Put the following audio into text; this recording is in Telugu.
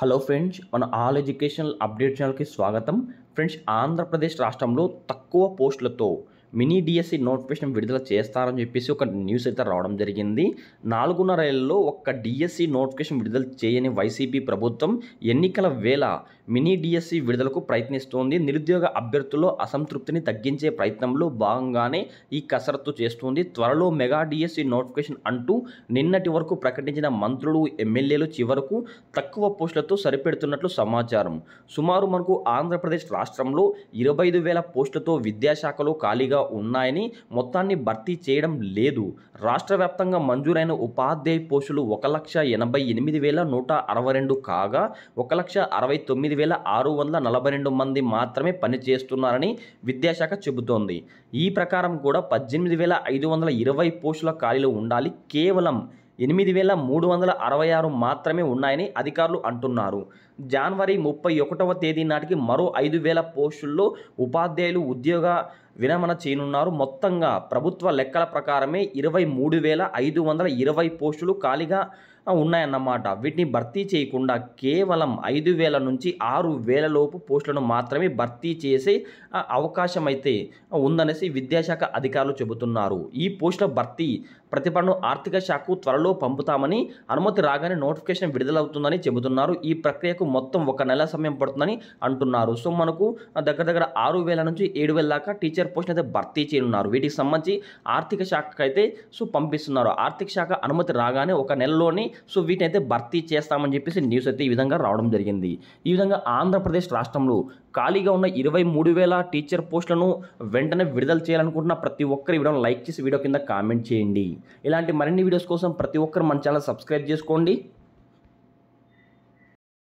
హలో ఫ్రెండ్స్ మన ఆల్ ఎడ్యుకేషనల్ అప్డేట్ ఛానల్కి స్వాగతం ఫ్రెండ్స్ ఆంధ్రప్రదేశ్ రాష్ట్రంలో తక్కువ పోస్టులతో మినీ డిఎస్సి e నోటిఫికేషన్ విడుదల చేస్తారని చెప్పేసి ఒక న్యూస్ అయితే రావడం జరిగింది నాలుగున్నర ఏళ్ళలో ఒక్క డిఎస్సి e నోటిఫికేషన్ విడుదల చేయని వైసీపీ ప్రభుత్వం ఎన్నికల వేళ మినీ డిఎస్సి e విడుదలకు ప్రయత్నిస్తోంది నిరుద్యోగ అభ్యర్థుల్లో అసంతృప్తిని తగ్గించే ప్రయత్నంలో భాగంగానే ఈ కసరత్తు చేస్తోంది త్వరలో మెగా డిఎస్సి నోటిఫికేషన్ అంటూ నిన్నటి వరకు ప్రకటించిన మంత్రులు ఎమ్మెల్యేలు చివరకు తక్కువ పోస్టులతో సరిపెడుతున్నట్లు సమాచారం సుమారు మనకు ఆంధ్రప్రదేశ్ రాష్ట్రంలో ఇరవై ఐదు వేల పోస్టులతో విద్యాశాఖలో ఖాళీగా ఖాళీగా ఉన్నాయని మొత్తాన్ని భర్తీ చేయడం లేదు రాష్ట్ర వ్యాప్తంగా మంజూరైన ఉపాధ్యాయ పోస్టులు ఒక లక్ష ఎనభై ఎనిమిది వేల నూట అరవై రెండు కాగా ఒక లక్ష అరవై తొమ్మిది వేల ఆరు వందల నలభై రెండు మంది మాత్రమే పనిచేస్తున్నారని విద్యాశాఖ చెబుతోంది ఈ ప్రకారం కూడా పద్దెనిమిది వేల ఐదు వందల ఇరవై పోస్టుల ఖాళీలు ఉండాలి కేవలం ఎనిమిది వేల మూడు వందల అరవై ఆరు మాత్రమే ఉన్నాయని అధికారులు అంటున్నారు జనవరి ముప్పై ఒకటవ తేదీ నాటికి మరో ఐదు వేల పోస్టుల్లో ఉపాధ్యాయులు ఉద్యోగ వినమన చేయనున్నారు మొత్తంగా ప్రభుత్వ లెక్కల ప్రకారమే ఇరవై మూడు వేల ఐదు వందల ఇరవై పోస్టులు ఖాళీగా ఉన్నాయన్నమాట వీటిని భర్తీ చేయకుండా కేవలం ఐదు వేల నుంచి ఆరు వేల లోపు పోస్టులను మాత్రమే భర్తీ చేసే అవకాశం అయితే ఉందనేసి విద్యాశాఖ అధికారులు చెబుతున్నారు ఈ పోస్టుల భర్తీ ప్రతిపన్ను ఆర్థిక శాఖకు త్వరలో పంపుతామని అనుమతి రాగానే నోటిఫికేషన్ విడుదలవుతుందని చెబుతున్నారు ఈ ప్రక్రియకు మొత్తం ఒక నెల సమయం పడుతుందని అంటున్నారు సో మనకు దగ్గర దగ్గర ఆరు వేల నుంచి ఏడు వేల దాకా టీచర్ టీచర్ పోస్టులు అయితే భర్తీ చేయనున్నారు వీటికి సంబంధించి ఆర్థిక శాఖకు అయితే సో పంపిస్తున్నారు ఆర్థిక శాఖ అనుమతి రాగానే ఒక నెలలోని సో వీటిని అయితే భర్తీ చేస్తామని చెప్పేసి న్యూస్ అయితే ఈ విధంగా రావడం జరిగింది ఈ విధంగా ఆంధ్రప్రదేశ్ రాష్ట్రంలో ఖాళీగా ఉన్న ఇరవై మూడు వేల టీచర్ పోస్టులను వెంటనే విడుదల చేయాలనుకుంటున్న ప్రతి ఒక్కరు వీడియోని లైక్ చేసి వీడియో కింద కామెంట్ చేయండి ఇలాంటి మరిన్ని వీడియోస్ కోసం ప్రతి ఒక్కరు మన ఛానల్ సబ్స్క్రైబ్ చేసుకోండి